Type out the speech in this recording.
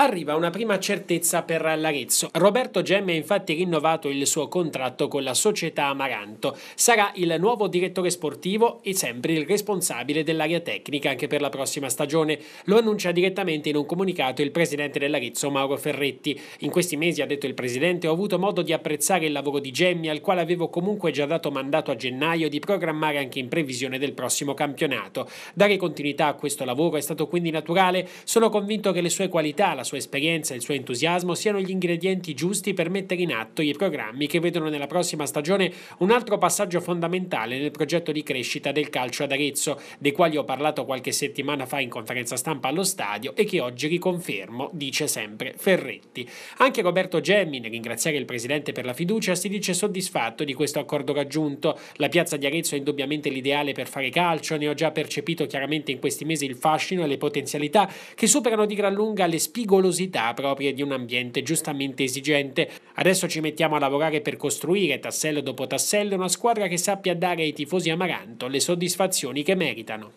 arriva una prima certezza per l'Arezzo. Roberto Gemme ha infatti rinnovato il suo contratto con la società Amaranto. Sarà il nuovo direttore sportivo e sempre il responsabile dell'area tecnica anche per la prossima stagione. Lo annuncia direttamente in un comunicato il presidente dell'Arezzo Mauro Ferretti. In questi mesi, ha detto il presidente, ho avuto modo di apprezzare il lavoro di Gemmi al quale avevo comunque già dato mandato a gennaio di programmare anche in previsione del prossimo campionato. Dare continuità a questo lavoro è stato quindi naturale. Sono convinto che le sue qualità, la sua esperienza e il suo entusiasmo siano gli ingredienti giusti per mettere in atto i programmi che vedono nella prossima stagione un altro passaggio fondamentale nel progetto di crescita del calcio ad Arezzo, dei quali ho parlato qualche settimana fa in conferenza stampa allo stadio e che oggi riconfermo, dice sempre Ferretti. Anche Roberto Gemmi, nel ringraziare il Presidente per la fiducia, si dice soddisfatto di questo accordo raggiunto. La piazza di Arezzo è indubbiamente l'ideale per fare calcio, ne ho già percepito chiaramente in questi mesi il fascino e le potenzialità che superano di gran lunga le spigole pericolosità proprie di un ambiente giustamente esigente. Adesso ci mettiamo a lavorare per costruire tassello dopo tassello una squadra che sappia dare ai tifosi amaranto le soddisfazioni che meritano.